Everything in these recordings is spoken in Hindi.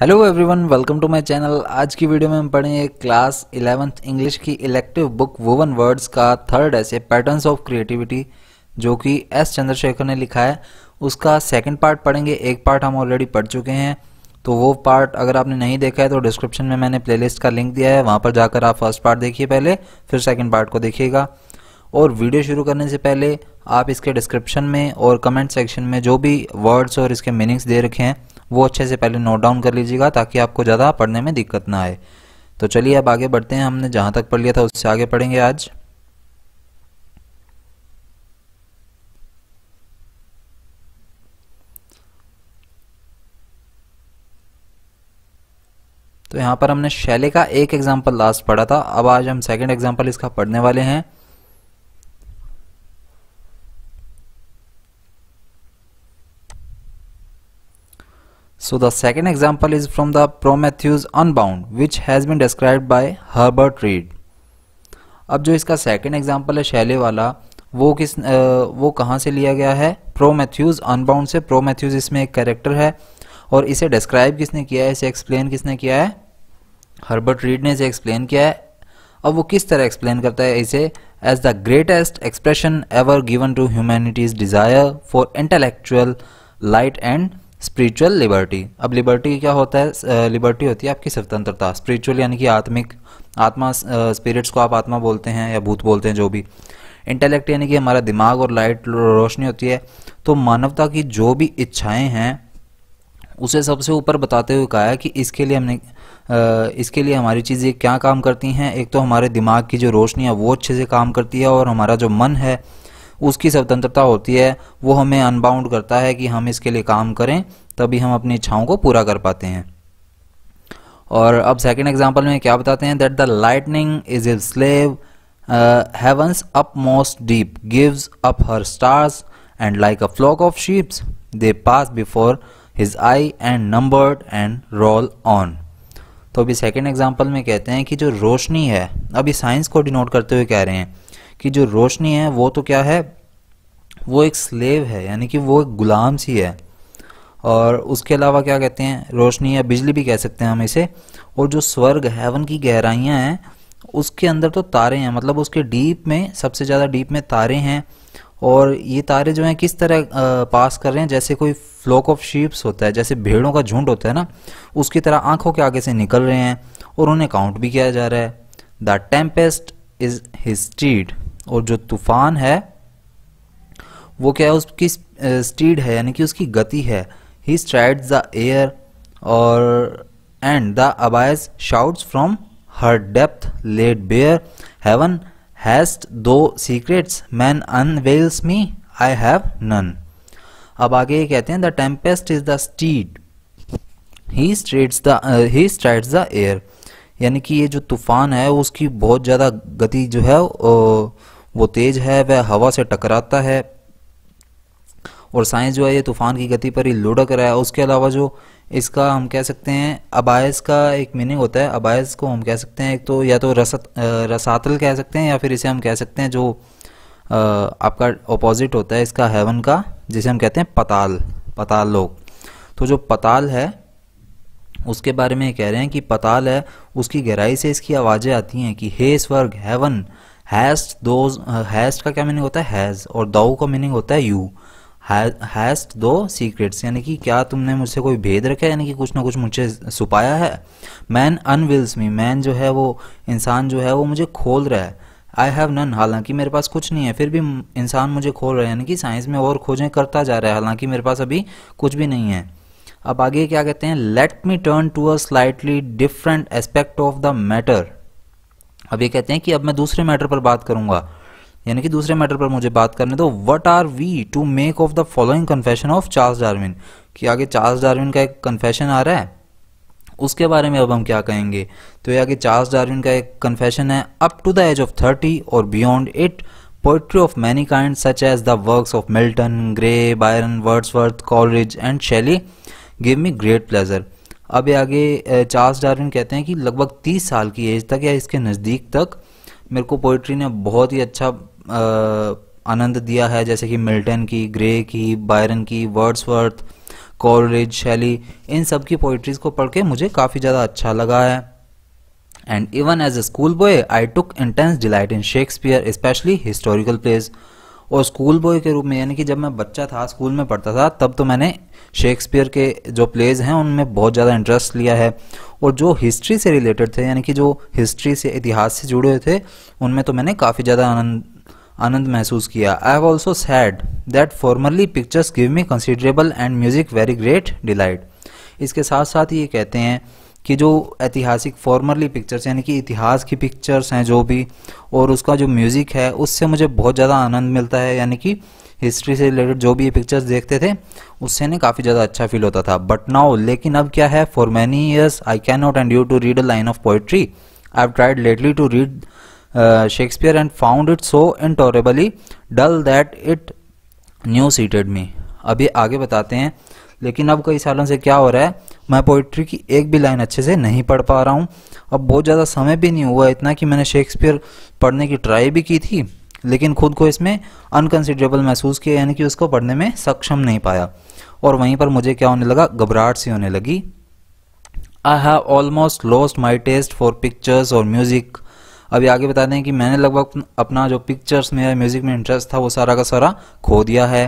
Hello everyone welcome to my channel आज की वीडियो में हम पढ़ेंगे क्लास इलेवेंथ इंग्लिश की इलेक्टिव बुक वुवन वर्ड्स का third essay patterns of creativity जो कि एस चंद्रशेखर ने लिखा है उसका सेकंड पार्ट पढ़ेंगे एक पार्ट हम ऑलरेडी पढ़ चुके हैं तो वो पार्ट अगर आपने नहीं देखा है तो डिस्क्रिप्शन में मैंने प्लेलिस्ट का लिंक दिया है वहाँ पर जाकर आप फर्स्ट पार्ट देखिए पहले फिर सेकेंड पार्ट को देखिएगा और वीडियो शुरू करने से पहले आप इसके डिस्क्रिप्शन में और कमेंट सेक्शन में जो भी वर्ड्स और इसके मीनिंग्स दे रखे हैं वो अच्छे से पहले नोट डाउन कर लीजिएगा ताकि आपको ज़्यादा पढ़ने में दिक्कत ना आए तो चलिए अब आगे बढ़ते हैं हमने जहाँ तक पढ़ लिया था उससे आगे पढ़ेंगे आज तो यहाँ पर हमने शैले का एक एग्जाम्पल लास्ट पढ़ा था अब आज हम सेकंड एग्जाम्पल इसका पढ़ने वाले हैं So the second example is from the Prometheus Unbound which has been described by Herbert Reed. अब जो इसका सेकेंड एग्जाम्पल है शैले वाला वो किस आ, वो कहाँ से लिया गया है प्रोमेथ्यूज अनबाउंड से प्रोमेथ्यूज इसमें एक कैरेक्टर है और इसे डिस्क्राइब किसने किया है इसे एक्सप्लेन किसने किया है हर्बर्ट रीड ने इसे एक्सप्लेन किया है अब वो किस तरह एक्सप्लेन करता है इसे as the greatest expression ever given to humanity's desire for intellectual light and spiritual liberty अब लिबर्टी क्या होता है लिबर्टी होती है आपकी स्वतंत्रता स्पिरिचुअल यानी कि आत्मिक आत्मा स्पिरिट्स को आप आत्मा बोलते हैं या भूत बोलते हैं जो भी इंटेलेक्ट यानी कि हमारा दिमाग और लाइट रोशनी होती है तो मानवता की जो भी इच्छाएं हैं उसे सबसे ऊपर बताते हुए कहा है कि इसके लिए हमने इसके लिए हमारी चीज़ें क्या काम करती हैं एक तो हमारे दिमाग की जो रोशनी है वो अच्छे से काम करती है और हमारा जो मन है उसकी स्वतंत्रता होती है वो हमें अनबाउंड करता है कि हम इसके लिए काम करें तभी हम अपनी इच्छाओं को पूरा कर पाते हैं और अब सेकेंड एग्जाम्पल में क्या बताते हैं that the lightning is is slave heaven's up most deep gives up her stars and like a flock of sheeps they pass before his eye and numbered and roll on तो अभी सेकेंड एग्जाम्पल में कहते हैं कि जो रोशनी है अभी साइंस को डिनोट करते हुए कह रहे हैं कि जो रोशनी है वो तो क्या है वो एक स्लेव है यानी कि वो एक गुलाम सी है और उसके अलावा क्या कहते हैं रोशनी या बिजली भी कह सकते हैं हम इसे और जो स्वर्ग हेवन की गहराइयाँ हैं उसके अंदर तो तारे हैं मतलब उसके डीप में सबसे ज़्यादा डीप में तारे हैं और ये तारे जो हैं किस तरह पास कर रहे हैं जैसे कोई फ्लॉक ऑफ शीप्स होता है जैसे भेड़ों का झुंड होता है ना उसकी तरह आंखों के आगे से निकल रहे हैं और उन्हें काउंट भी किया जा रहा है द टेम्पेस्ट इज हिस्टीड और जो तूफान है वो क्या है उसकी स्टीड है यानी कि उसकी गति है ही स्ट्राइड द एयर और and the abyss shouts from her depth let bare heaven hast thou secrets man unveils me I have none अब आगे ये कहते हैं the tempest is the steed he straits the he strides the air यानी कि ये जो तूफान है उसकी बहुत ज़्यादा गति जो है ओ, वो तेज है वह हवा से टकराता है और साइंस जो है ये तूफान की गति पर ही लुढ़क रहा है उसके अलावा जो इसका हम कह सकते हैं अबायस का एक मीनिंग होता है अबायस को हम कह सकते हैं एक तो या तो रसत रसातल कह सकते हैं या फिर इसे हम कह सकते हैं जो आपका ऑपोजिट होता है इसका हेवन का जिसे हम कहते हैं पताल पताल लोग तो जो पताल है उसके बारे में कह रहे हैं कि पताल है उसकी गहराई से इसकी आवाज़ें आती हैं कि हे स्वर्ग हेवन हैस्ट दो हैस्ट का क्या मीनिंग होता है हैज़ और दो का मीनिंग होता है यू हैस्ट दो सीक्रेट्स यानी कि क्या तुमने मुझसे कोई भेद रखा है यानी कि कुछ ना कुछ मुझे छुपाया है मैन अनविल्स मी मैन जो है वो इंसान जो है वो मुझे खोल रहा है आई हैव नन हालांकि मेरे पास कुछ नहीं है फिर भी इंसान मुझे खोल रहा है यानी कि साइंस में और खोजें करता जा रहा है हालांकि मेरे पास अभी कुछ भी नहीं है अब आगे क्या कहते हैं let me turn to a slightly different aspect of the matter अब ये कहते हैं कि अब मैं दूसरे मैटर पर बात करूंगा यानी कि दूसरे मैटर पर मुझे बात करने दो what are we to make of the following confession of Charles Darwin कि आगे चार्ल्स डार्विन का एक कन्फेशन आ रहा है उसके बारे में अब हम क्या कहेंगे तो ये आगे चार्ल्स डार्विन का एक कन्फेशन है up to the age of thirty और beyond it poetry of many kind such as the work of Milton Gray Byron Worth Coleridge and Shelley give me great pleasure अब आगे चार्ल्स डार्विन कहते हैं कि लगभग तीस साल की एज तक या इसके नज़दीक तक मेरे को पोइट्री ने बहुत ही अच्छा आनंद दिया है जैसे कि मिल्टन की ग्रे की बायरन की वर्ड्सवर्थ कॉलरेज शैली इन सब की पोइट्रीज को पढ़ के मुझे काफ़ी ज़्यादा अच्छा लगा है and even as a school boy I took intense delight in Shakespeare specially historical plays और स्कूल बॉय के रूप में यानी कि जब मैं बच्चा था स्कूल में पढ़ता था तब तो मैंने शेक्सपियर के जो प्लेज हैं उनमें बहुत ज़्यादा इंटरेस्ट लिया है और जो हिस्ट्री से रिलेटेड थे यानी कि जो हिस्ट्री से इतिहास से जुड़े हुए थे उनमें तो मैंने काफ़ी ज़्यादा आनंद आनंद महसूस किया I have also said that formerly pictures give me considerable and music very great delight इसके साथ साथ ये कहते हैं कि जो ऐतिहासिक फॉर्मरली पिक्चर्स यानी कि इतिहास की पिक्चर्स हैं जो भी और उसका जो म्यूज़िक है उससे मुझे बहुत ज़्यादा आनंद मिलता है यानी कि हिस्ट्री से रिलेटेड जो भी ये पिक्चर्स देखते थे उससे ना काफ़ी ज़्यादा अच्छा फील होता था बट नाउ लेकिन अब क्या है for many years I can not endure to read a line of poetry I have tried lately to read Shakespeare and found it so intolerably dull that it nauseated me अभी आगे बताते हैं लेकिन अब कई सालों से क्या हो रहा है मैं पोइट्री की एक भी लाइन अच्छे से नहीं पढ़ पा रहा हूँ अब बहुत ज़्यादा समय भी नहीं हुआ इतना कि मैंने शेक्सपियर पढ़ने की ट्राई भी की थी लेकिन खुद को इसमें अनकंसिडरेबल महसूस किया यानी कि उसको पढ़ने में सक्षम नहीं पाया और वहीं पर मुझे क्या होने लगा घबराहट सी होने लगी I have almost lost my taste for pictures और म्यूजिक अभी आगे बता दें कि मैंने लगभग अपना जो पिक्चर्स में या म्यूजिक में इंटरेस्ट था वो सारा का सारा खो दिया है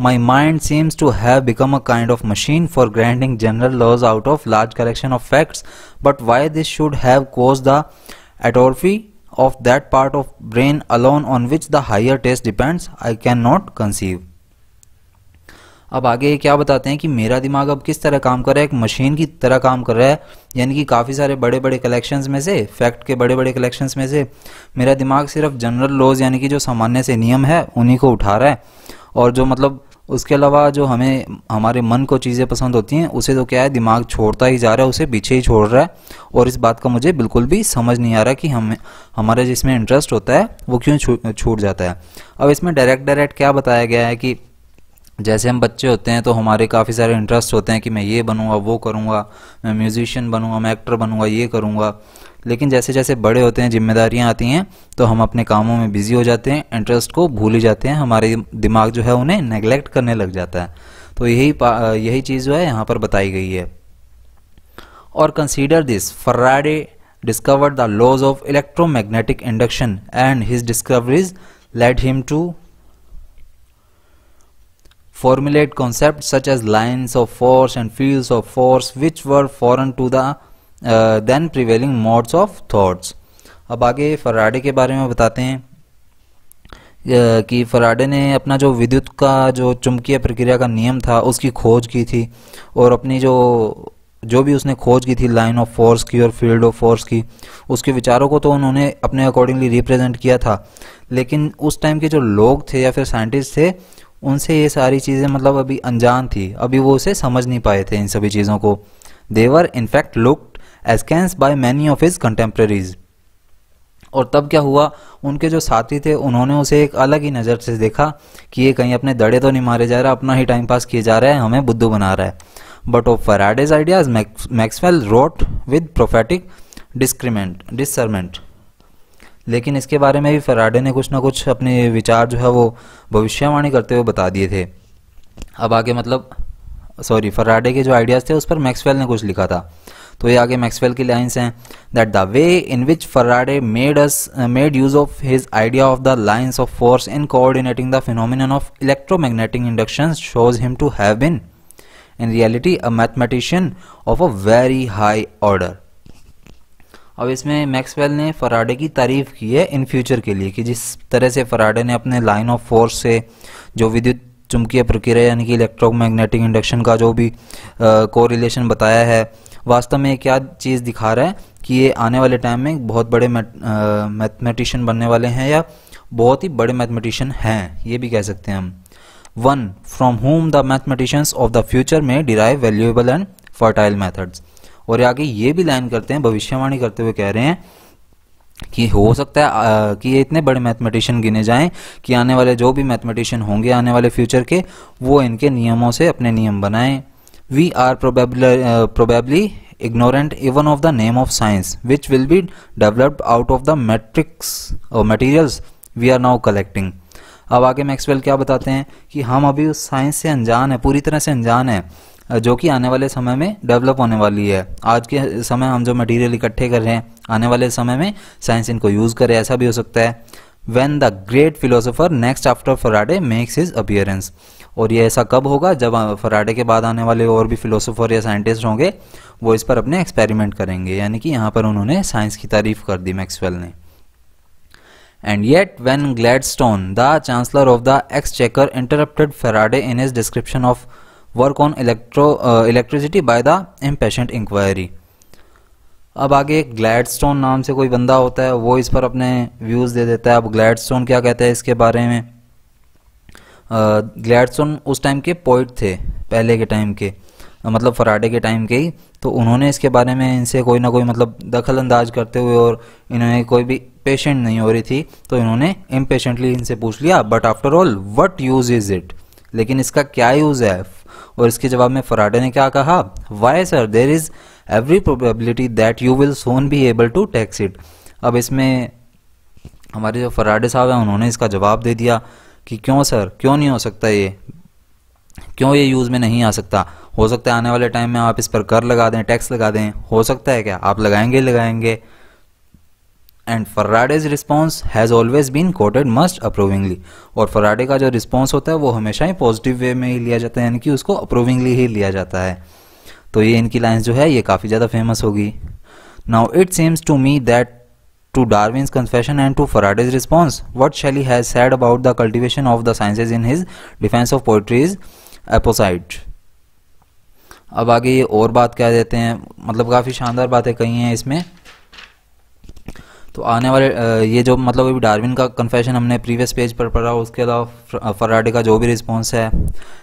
my mind seems to have become a kind of machine for grinding general laws out of large collection of facts but why this should have caused the atrophy that part of brain alone on which the higher taste depends I can not conceive अब आगे ये क्या बताते हैं कि मेरा दिमाग अब किस तरह काम कर रहा है एक मशीन की तरह काम कर रहा है यानी कि काफ़ी सारे बड़े बड़े कलेक्शंस में से फैक्ट के बड़े बड़े कलेक्शंस में से मेरा दिमाग सिर्फ जनरल लॉज यानी कि जो सामान्य से नियम है उन्हीं को उठा रहा है और जो मतलब उसके अलावा जो हमें हमारे मन को चीज़ें पसंद होती हैं उसे तो क्या है दिमाग छोड़ता ही जा रहा है उसे पीछे ही छोड़ रहा है और इस बात का मुझे बिल्कुल भी समझ नहीं आ रहा कि हम हमारा जिसमें इंटरेस्ट होता है वो क्यों छूट जाता है अब इसमें डायरेक्ट डायरेक्ट क्या बताया गया है कि जैसे हम बच्चे होते हैं तो हमारे काफ़ी सारे इंटरेस्ट होते हैं कि मैं ये बनूंगा वो करूंगा मैं म्यूज़िशियन बनूंगा मैं एक्टर बनूंगा ये करूंगा लेकिन जैसे जैसे बड़े होते हैं जिम्मेदारियां आती हैं तो हम अपने कामों में बिज़ी हो जाते हैं इंटरेस्ट को भूल ही जाते हैं हमारे दिमाग जो है उन्हें नेगलेक्ट करने लग जाता है तो यही यही चीज़ जो है यहाँ पर बताई गई है और consider this Faraday discovered the laws of electromagnetic induction and his discoveries led him to formulate concepts such as lines of force and fields of force which were foreign to the uh, then prevailing modes of thoughts अब आगे फराडे के बारे में बताते हैं कि फराडे ने अपना जो विद्युत का जो चुंबकीय प्रक्रिया का नियम था उसकी खोज की थी और अपनी जो जो भी उसने खोज की थी लाइन ऑफ फोर्स की और फील्ड ऑफ फोर्स की उसके विचारों को तो उन्होंने अपने अकॉर्डिंगली रिप्रेजेंट किया था लेकिन उस टाइम के जो लोग थे या फिर साइंटिस्ट थे उनसे ये सारी चीज़ें मतलब अभी अनजान थी अभी वो उसे समझ नहीं पाए थे इन सभी चीज़ों को they were in fact looked as cranks by many of his contemporaries और तब क्या हुआ उनके जो साथी थे उन्होंने उसे एक अलग ही नज़र से देखा कि ये कहीं अपने दड़े तो नहीं मारे जा रहा अपना ही टाइम पास किए जा रहा है हमें बुद्धू बना रहा है but of Faraday's ideas Maxwell wrote with prophetic discernment discernment लेकिन इसके बारे में भी फराडे ने कुछ ना कुछ अपने विचार जो है वो भविष्यवाणी करते हुए बता दिए थे अब आगे मतलब सॉरी फराडे के जो आइडियाज़ थे उस पर मैक्सवेल ने कुछ लिखा था तो ये आगे मैक्सवेल की लाइन्स हैं that the way in which Faraday made us made use of his idea of the lines of force in coordinating the phenomena of electromagnetic induction shows him to have been in reality a mathematician of a very high order अब इसमें मैक्सवेल ने फराडे की तारीफ की है इन फ्यूचर के लिए कि जिस तरह से फराडे ने अपने लाइन ऑफ फोर्स से जो विद्युत चुंबकीय प्रक्रिया यानी कि इलेक्ट्रोमैग्नेटिक इंडक्शन का जो भी कोरिलेशन बताया है वास्तव में क्या चीज़ दिखा रहा है कि ये आने वाले टाइम में बहुत बड़े मैथमेटिशियन बनने वाले हैं या बहुत ही बड़े मैथमेटिशियन हैं ये भी कह सकते हैं हम one from whom the mathematicians of the future may derive valuable and fertile methods और आगे ये भी लाइन करते हैं भविष्यवाणी करते हुए कह रहे हैं कि हो सकता है आ, कि ये इतने बड़े मैथमेटिशियन गिने जाएं कि आने वाले जो भी मैथमेटिशियन होंगे आने वाले फ्यूचर के वो इनके नियमों से अपने नियम बनाएं we are probably ignorant even of the name of science which will be developed out of the matrix or materials we are now collecting अब आगे मैक्सवेल क्या बताते हैं कि हम अभी उस साइंस से अनजान है पूरी तरह से अनजान है जो कि आने वाले समय में डेवलप होने वाली है आज के समय हम जो मटेरियल इकट्ठे कर रहे हैं आने वाले समय में साइंस इनको यूज़ करे ऐसा भी हो सकता है when the great philosopher next after Faraday makes his appearance और ये ऐसा कब होगा जब फराडे के बाद आने वाले और भी फिलोसोफर या साइंटिस्ट होंगे वो इस पर अपने एक्सपेरिमेंट करेंगे यानी कि यहाँ पर उन्होंने साइंस की तारीफ कर दी मैक्सवेल ने and yet when Gladstone the chancellor of the exchequer interrupted Faraday in his description of work on electro electricity by the impatient inquiry अब आगे ग्लैडस्टोन नाम से कोई बंदा होता है वो इस पर अपने व्यूज़ दे देता है अब ग्लैडस्टोन क्या कहता है इसके बारे में ग्लैडस्टोन उस टाइम के पोइट थे पहले के टाइम के मतलब फराडे के टाइम के ही तो उन्होंने इसके बारे में इनसे कोई ना कोई मतलब दखल अंदाज करते हुए और इन्होंने कोई भी पेशेंट नहीं हो रही थी तो इन्होंने इम्पेशेंटली इनसे पूछ लिया but after all what use is it लेकिन इसका क्या यूज़ है और इसके जवाब में फराडे ने क्या कहा why sir there is every probability that you will soon be able to tax it अब इसमें हमारे जो फराडे साहब हैं उन्होंने इसका जवाब दे दिया कि क्यों सर क्यों नहीं हो सकता ये क्यों ये यूज़ में नहीं आ सकता हो सकता है आने वाले टाइम में आप इस पर कर लगा दें टैक्स लगा दें हो सकता है क्या आप लगाएंगे लगाएंगे and Faraday's response has always been quoted most approvingly और फर्राडे का जो रिस्पॉन्स होता है वो हमेशा ही पॉजिटिव वे में ही लिया जाता है यानी कि उसको अप्रूविंगली ही लिया जाता है तो ये इनकी लाइन्स जो है ये काफ़ी ज़्यादा फेमस होगी now it seems to me that to Darwin's confession and to Faraday's response what Shelley has said about the cultivation of the sciences in his defence of poetries is अब आगे ये और बात कह देते हैं मतलब काफ़ी शानदार बातें कही हैं इसमें तो आने वाले ये जो मतलब अभी डार्विन का कन्फेशन हमने प्रीवियस पेज पर पढ़ा उसके अलावा फराडे का जो भी रिस्पॉन्स है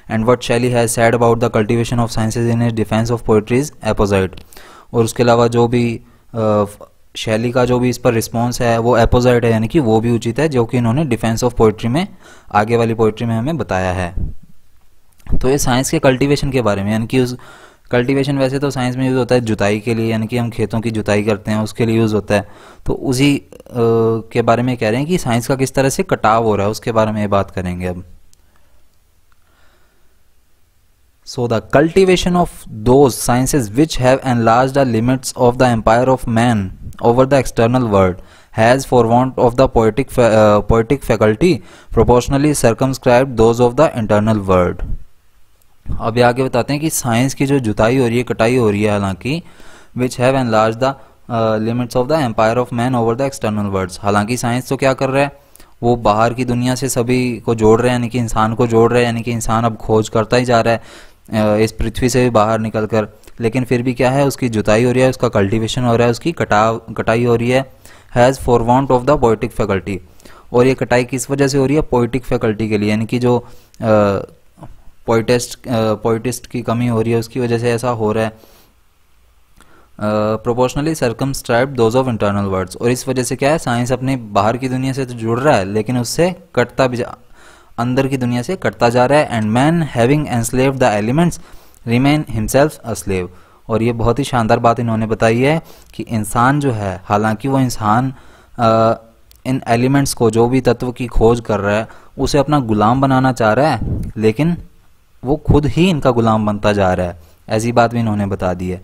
and what Shelley has said about the cultivation of sciences in defence of poetries apposite और उसके अलावा जो भी शैली का जो भी इस पर रिस्पॉन्स है वो एपोजाइट है यानी कि वो भी उचित है जो कि इन्होंने डिफेंस ऑफ पोइट्री में आगे वाली पोइट्री में हमें बताया है तो ये साइंस के कल्टिवेशन के बारे में यानी कि उस कल्टीवेशन वैसे तो साइंस में यूज़ होता है जुताई के लिए यानी कि हम खेतों की जुताई करते हैं उसके लिए यूज़ होता है तो उसी के बारे में कह रहे हैं कि साइंस का किस तरह से कटाव हो रहा है उसके बारे में बात करेंगे अब so the cultivation of those sciences which have enlarge the limits of the empire of man over the external world has for want of the poetic poetic faculty proportionally circumscribe those of the internal world अब ये आगे बताते हैं कि साइंस की जो जुताई हो रही है कटाई हो रही है हालांकि which have enlarge the limits of the empire of man over the external words हालांकि साइंस तो क्या कर रहा है वो बाहर की दुनिया से सभी को जोड़ रहे हैं यानी कि इंसान को जोड़ रहे हैं यानी कि इंसान अब खोज करता ही जा रहा है uh, इस पृथ्वी से भी बाहर निकल कर लेकिन फिर भी क्या है उसकी जुताई हो रही है उसका कल्टीवेशन हो रहा है उसकी कटा कटाई हो रही है has for want of the poetic faculty और ये कटाई किस वजह से हो रही है पोइटिक फैकल्टी के लिए यानी कि जो uh, पोइटेस्ट पोइटिस्ट uh, की कमी हो रही है उसकी वजह से ऐसा हो रहा है proportionally circumscribe those of internal words और इस वजह से क्या है साइंस अपनी बाहर की दुनिया से तो जुड़ रहा है लेकिन उससे कटता भी अंदर की दुनिया से कटता जा रहा है and man having enslave the elements remain himself a slave और ये बहुत ही शानदार बात इन्होंने बताई है कि इंसान जो है हालांकि वो इंसान uh, इन एलिमेंट्स को जो भी तत्व की खोज कर रहा है उसे अपना गुलाम बनाना चाह रहा है लेकिन वो खुद ही इनका गुलाम बनता जा रहा है ऐसी बात भी इन्होंने बता दी है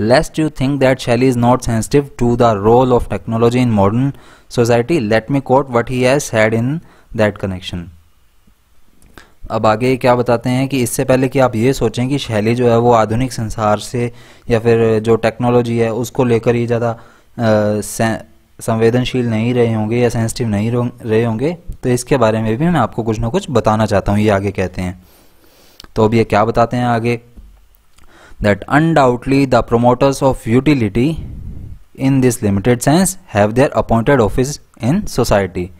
lest you think that Shelley is not sensitive to the role of technology in modern society let me quote what he has had in that connection अब आगे क्या बताते हैं कि इससे पहले कि आप ये सोचें कि शैली जो है वो आधुनिक संसार से या फिर जो टेक्नोलॉजी है उसको लेकर ही ज़्यादा संवेदनशील नहीं रहे होंगे या सेंसिटिव नहीं रहे होंगे तो इसके बारे में भी मैं आपको कुछ ना कुछ बताना चाहता हूँ ये आगे कहते हैं तो अब ये क्या बताते हैं आगे that undoubtedly the promoters of utility in this limited sense have their appointed office in society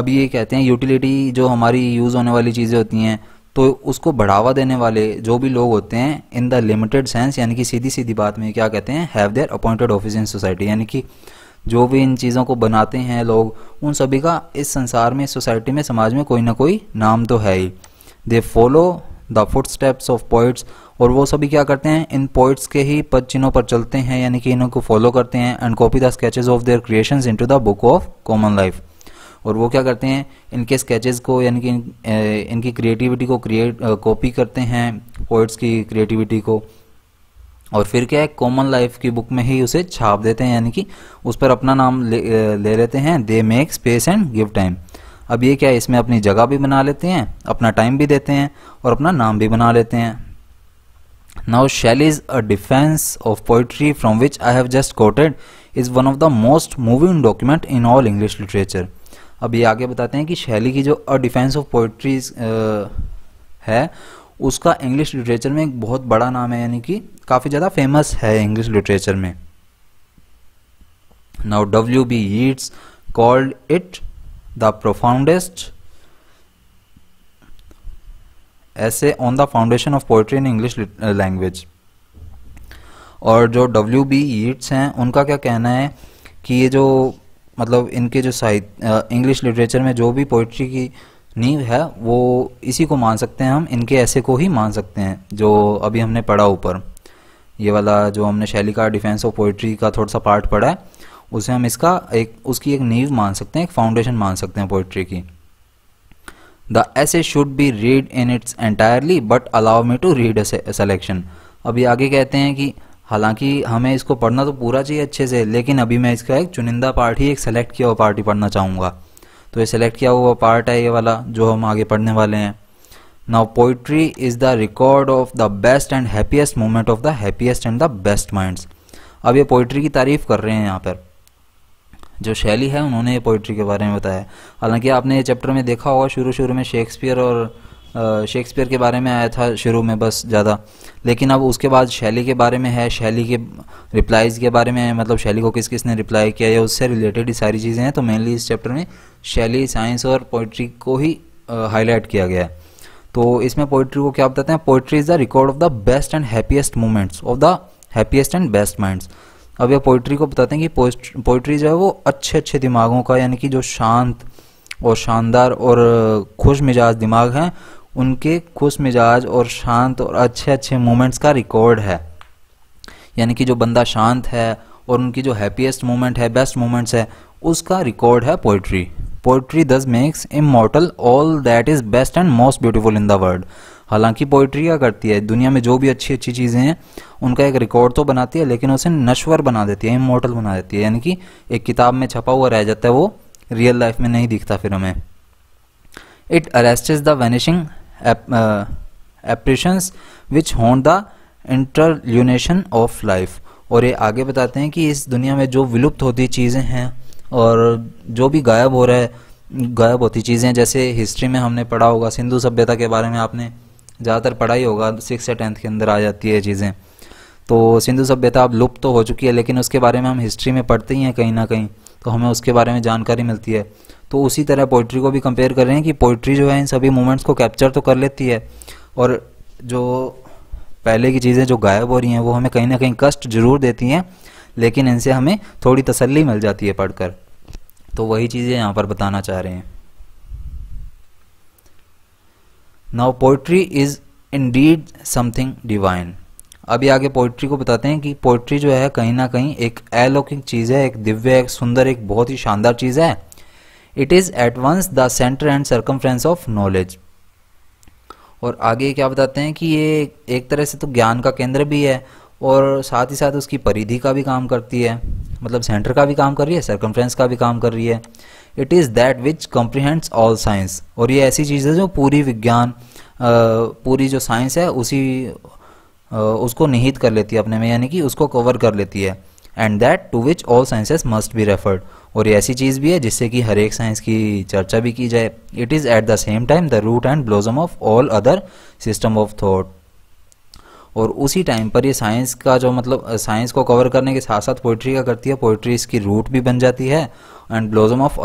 अब ये कहते हैं यूटिलिटी जो हमारी यूज़ होने वाली चीज़ें होती हैं तो उसको बढ़ावा देने वाले जो भी लोग होते हैं इन द लिमिटेड सेंस यानी कि सीधी सीधी बात में क्या कहते हैं have their appointed office in society यानी कि जो भी इन चीज़ों को बनाते हैं लोग उन सभी का इस संसार में सोसाइटी में समाज में कोई ना कोई नाम तो है ही they follow the footsteps of poets और वो सभी क्या करते हैं इन पोइट्स के ही पद चिन्हों पर चलते हैं यानी कि इनको फॉलो करते हैं and copy the sketches of their creations into the book of common life और वो क्या करते हैं इनके स्केचेस को यानी कि इनकी क्रिएटिविटी को क्रिएट कॉपी करते हैं पोइट्स की क्रिएटिविटी को और फिर क्या है कॉमन लाइफ की बुक में ही उसे छाप देते हैं यानी कि उस पर अपना नाम ले, ले लेते हैं they make space and give time अब ये क्या है इसमें अपनी जगह भी बना लेते हैं अपना टाइम भी देते हैं और अपना नाम भी बना लेते हैं now Shelley's is a defence of poetry from which I have just quoted is one of the most moving document in all English literature अब ये आगे बताते हैं कि शैली की जो अ डिफेंस ऑफ पोइट्री है उसका इंग्लिश लिटरेचर में एक बहुत बड़ा नाम है यानी कि काफ़ी ज़्यादा फेमस है इंग्लिश लिटरेचर में now W B Yeats called it the profoundest essay on the foundation of poetry in English language और जो डब्ल्यू बी ईट्स हैं उनका क्या कहना है कि ये जो मतलब इनके जो साहित्य इंग्लिश लिटरेचर में जो भी पोइट्री की नींव है वो इसी को मान सकते हैं हम इनके ऐसे को ही मान सकते हैं जो अभी हमने पढ़ा ऊपर ये वाला जो हमने शैली का डिफेंस ऑफ पोइट्री का थोड़ा सा पार्ट पढ़ा है उसे हम इसका एक उसकी एक नींव मान सकते हैं एक फाउंडेशन मान सकते हैं पोइट्री की the a should be read in its entirely but allow me to read selection अभी आगे कहते हैं कि हालांकि हमें इसको पढ़ना तो पूरा चाहिए अच्छे से लेकिन अभी मैं इसका एक चुनिंदा पार्ट ही एक सेलेक्ट किया हुआ पार्ट ही पढ़ना चाहूँगा तो ये सेलेक्ट किया हुआ पार्ट है ये वाला जो हम आगे पढ़ने वाले हैं now poetry is the record of the best and happiest moment of the happiest and the best minds अब ये पोइट्री की तारीफ कर रहे हैं यहाँ पर जो शैली है उन्होंने ये पोइट्री के बारे में बताया हालांकि आपने ये चैप्टर में देखा होगा शुरू शुरू में शेक्सपियर और शेक्सपियर के बारे में आया था शुरू में बस ज़्यादा लेकिन अब उसके बाद शैली के बारे में है शैली के रिप्लाइज़ के बारे में मतलब शैली को किस किस ने रिप्लाई किया या उससे रिलेटेड सारी चीज़ें हैं तो मेनली इस चैप्टर में शैली साइंस और पोइट्री को ही हाईलाइट किया गया है तो इसमें पोइट्री को क्या बताते हैं poetry is the record of the best and happiest moments of the happiest and best minds अब यह पोइट्री को बताते हैं कि पोइट्री जो है वो अच्छे अच्छे दिमागों का यानी कि जो शांत और शानदार और खुश मिजाज दिमाग हैं उनके खुश मिजाज और शांत और अच्छे अच्छे मोमेंट्स का रिकॉर्ड है यानी कि जो बंदा शांत है और उनकी जो हैप्पीएस्ट मोमेंट है बेस्ट मोमेंट्स है उसका रिकॉर्ड है poetry poetry thus makes immortal all that is best and most beautiful in the world हालांकि पोइट्री क्या करती है दुनिया में जो भी अच्छी अच्छी चीज़ें हैं उनका एक रिकॉर्ड तो बनाती है लेकिन उसे नश्वर बना देती है इमोटल बना देती है यानी कि एक किताब में छपा हुआ रह जाता है वो रियल लाइफ में नहीं दिखता फिर हमें It arrests the vanishing ap uh, apparitions which haunt the interlunation of life और ये आगे बताते हैं कि इस दुनिया में जो विलुप्त होती चीज़ें हैं और जो भी गायब हो रहा है गायब होती चीज़ें जैसे हिस्ट्री में हमने पढ़ा होगा सिंधु सभ्यता के बारे में आपने ज़्यादातर पढ़ा ही होगा सिक्स या टेंथ के अंदर आ जाती है चीज़ें तो सिंधु सभ्यता अब लुप्त तो हो चुकी है लेकिन उसके बारे में हम हिस्ट्री में पढ़ते ही हैं कहीं ना कहीं तो हमें उसके बारे में जानकारी मिलती है तो उसी तरह पोइट्री को भी कंपेयर कर रहे हैं कि पोइट्री जो है इन सभी मोमेंट्स को कैप्चर तो कर लेती है और जो पहले की चीज़ें जो गायब हो रही हैं वो हमें कहीं ना कहीं कष्ट ज़रूर देती हैं लेकिन इनसे हमें थोड़ी तसल्ली मिल जाती है पढ़कर तो वही चीज़ें यहाँ पर बताना चाह रहे हैं now poetry is indeed something divine अभी आगे पोइट्री को बताते हैं कि पोइट्री जो है कहीं ना कहीं एक अलौकिक चीज़ है एक दिव्य एक सुंदर एक बहुत ही शानदार चीज़ है it is at once the centre and circumference of knowledge और आगे क्या बताते हैं कि ये एक तरह से तो ज्ञान का केंद्र भी है और साथ ही साथ उसकी परिधि का भी काम करती है मतलब सेंटर का भी काम कर रही है सर्कमफ्रेंस का भी काम कर रही है it is that which comprehends all science और ये ऐसी चीज़ है जो पूरी विज्ञान पूरी जो साइंस है उसी उसको निहित कर लेती है अपने में यानी कि उसको कवर कर लेती है and that to which all sciences must be referred और ये ऐसी चीज़ भी है जिससे कि हर एक साइंस की चर्चा भी की जाए it is at the same time the root and blossom of all other system of thought और उसी टाइम पर ये साइंस का जो मतलब साइंस को कवर करने के साथ साथ पोइट्री का करती है पोइट्री इसकी रूट भी बन जाती है and blossom of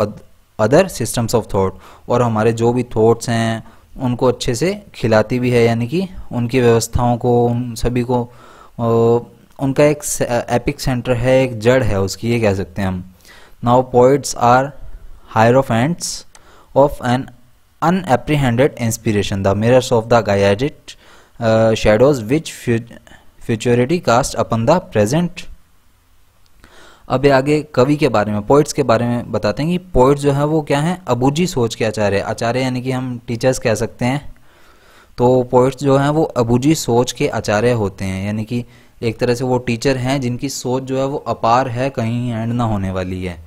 other systems of thought और हमारे जो भी थॉट्स हैं उनको अच्छे से खिलाती भी है यानी कि उनकी व्यवस्थाओं को उन सभी को उनका एक एपिक सेंटर है एक जड़ है उसकी ये कह सकते हैं हम now poets are hierophants of an unapprehended inspiration the mirrors of the guided shadows which futurity cast upon the present अब आगे कवि के बारे में पोइट्स के बारे में बताते हैं कि पोइट्स जो है वो क्या है अबूजी सोच के आचार्य आचार्य यानी कि हम टीचर्स कह सकते हैं तो पोइट्स जो हैं वो अबूजी सोच के आचार्य होते हैं यानी कि एक तरह से वो टीचर हैं जिनकी सोच जो है वो अपार है कहीं एंड ना होने वाली है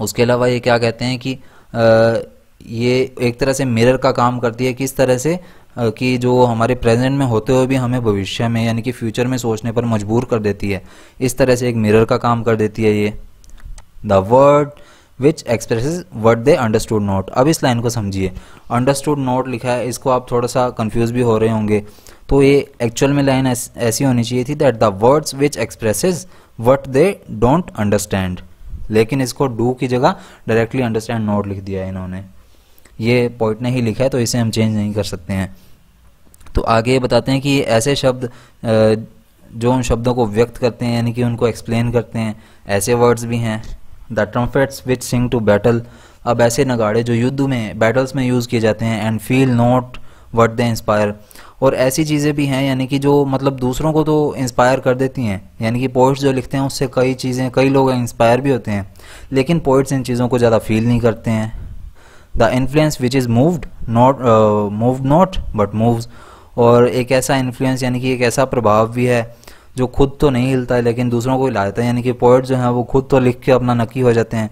उसके अलावा ये क्या कहते हैं कि आ, ये एक तरह से मिरर का काम करती है किस तरह से कि जो हमारे प्रेजेंट में होते हुए भी हमें भविष्य में यानी कि फ्यूचर में सोचने पर मजबूर कर देती है इस तरह से एक मिरर का काम कर देती है ये the word which express what they understood not अब इस लाइन को समझिए अंडरस्टूड नोट लिखा है इसको आप थोड़ा सा कन्फ्यूज भी हो रहे होंगे तो ये एक्चुअल में लाइन ऐसी होनी चाहिए थी that the words which expresses what they don't understand लेकिन इसको डू की जगह डायरेक्टली अंडरस्टैंड नोट लिख दिया है इन्होंने ये पॉइंट ने ही लिखा है तो इसे हम चेंज नहीं कर सकते हैं तो आगे बताते हैं कि ऐसे शब्द जो उन शब्दों को व्यक्त करते हैं यानी कि उनको एक्सप्लेन करते हैं ऐसे वर्ड्स भी हैं the trumpets which sing to battle अब ऐसे नगाड़े जो युद्ध में बैटल्स में यूज़ किए जाते हैं and feel not what they inspire और ऐसी चीज़ें भी हैं यानी कि जो मतलब दूसरों को तो इंस्पायर कर देती हैं यानी कि पोइट्स जो लिखते हैं उससे कई चीज़ें कई लोग इंस्पायर भी होते हैं लेकिन पोइट्स इन चीज़ों को ज़्यादा फील नहीं करते हैं the influence which is moved not moved not but moves और एक ऐसा इन्फ्लुएंस यानी कि एक ऐसा प्रभाव भी है जो खुद तो नहीं हिलता है लेकिन दूसरों को देता है यानी कि पोइट जो हैं वो खुद तो लिख के अपना नकी हो जाते हैं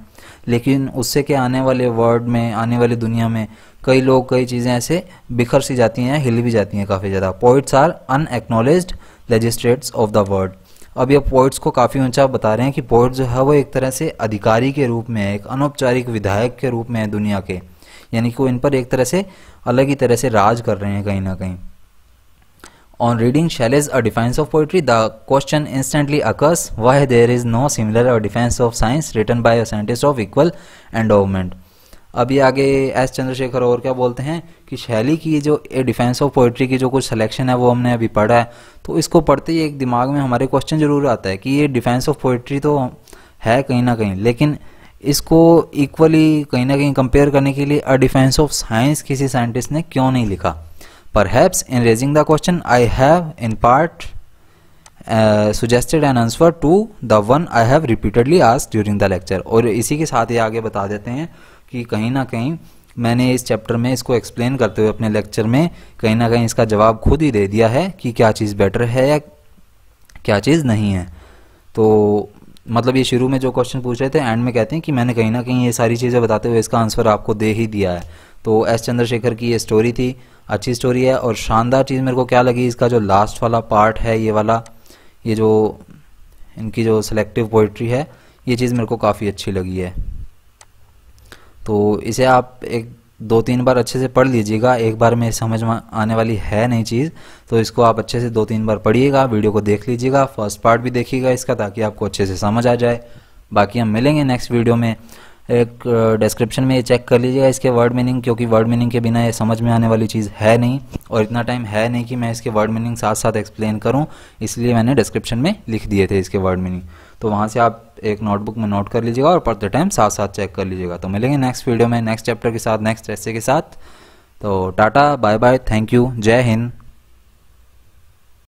लेकिन उससे के आने वाले वर्ड में आने वाली दुनिया में कई लोग कई चीज़ें ऐसे बिखर सी जाती हैं हिल भी जाती हैं काफ़ी ज़्यादा poets are unacknowledged legislators of the world अब ये पोइट्स को काफी ऊंचा बता रहे हैं कि पोइट जो है वो एक तरह से अधिकारी के रूप में है एक अनौपचारिक विधायक के रूप में है दुनिया के यानी कि वो इन पर एक तरह से अलग ही तरह से राज कर रहे हैं कहीं ना कहीं on reading Shelley's is a defence of poetry the question instantly occurs why there is no similar a defence of science written by a scientist of equal endowment अभी आगे एस चंद्रशेखर और क्या बोलते हैं कि शैली की जो डिफेंस ऑफ पोइट्री की जो कुछ सिलेक्शन है वो हमने अभी पढ़ा है तो इसको पढ़ते ही एक दिमाग में हमारे क्वेश्चन जरूर आता है कि ये डिफेंस ऑफ पोइट्री तो है कहीं ना कहीं लेकिन इसको इक्वली कहीं ना कहीं कंपेयर करने के लिए अ डिफेंस ऑफ साइंस किसी साइंटिस्ट ने क्यों नहीं लिखा पर perhaps in raising the question I have in part suggested an answer to the one I have repeatedly आज ड्यूरिंग द लेक्चर और इसी के साथ ही आगे बता देते हैं कि कहीं ना कहीं मैंने इस चैप्टर में इसको एक्सप्लेन करते हुए अपने लेक्चर में कहीं ना कहीं इसका जवाब खुद ही दे दिया है कि क्या चीज़ बेटर है या क्या चीज़ नहीं है तो मतलब ये शुरू में जो क्वेश्चन पूछ रहे थे एंड में कहते हैं कि मैंने कहीं ना कहीं ये सारी चीज़ें बताते हुए इसका आंसर आपको दे ही दिया है तो एस चंद्रशेखर की ये स्टोरी थी अच्छी स्टोरी है और शानदार चीज़ मेरे को क्या लगी इसका जो लास्ट वाला पार्ट है ये वाला ये जो इनकी जो सेलेक्टिव पोइट्री है ये चीज़ मेरे को काफ़ी अच्छी लगी है तो इसे आप एक दो तीन बार अच्छे से पढ़ लीजिएगा एक बार में समझ में आने वाली है नहीं चीज़ तो इसको आप अच्छे से दो तीन बार पढ़िएगा वीडियो को देख लीजिएगा फर्स्ट पार्ट भी देखिएगा इसका ताकि आपको अच्छे से समझ आ जाए बाकी हम मिलेंगे नेक्स्ट वीडियो में एक डिस्क्रिप्शन में ये चेक कर लीजिएगा इसके वर्ड मीनिंग क्योंकि वर्ड मीनिंग के बिना ये समझ में आने वाली चीज़ है नहीं और इतना टाइम है नहीं कि मैं इसके वर्ड मीनिंग साथ साथ एक्सप्लेन करूँ इसलिए मैंने डिस्क्रिप्शन में लिख दिए थे इसके वर्ड मीनिंग तो वहाँ से आप एक नोटबुक में नोट कर लीजिएगा और पढ़ते टाइम साथ साथ चेक कर लीजिएगा तो मिलेंगे नेक्स्ट वीडियो में नेक्स्ट चैप्टर के साथ नेक्स्ट ऐसे के साथ तो tata bye bye thank you जय हिंद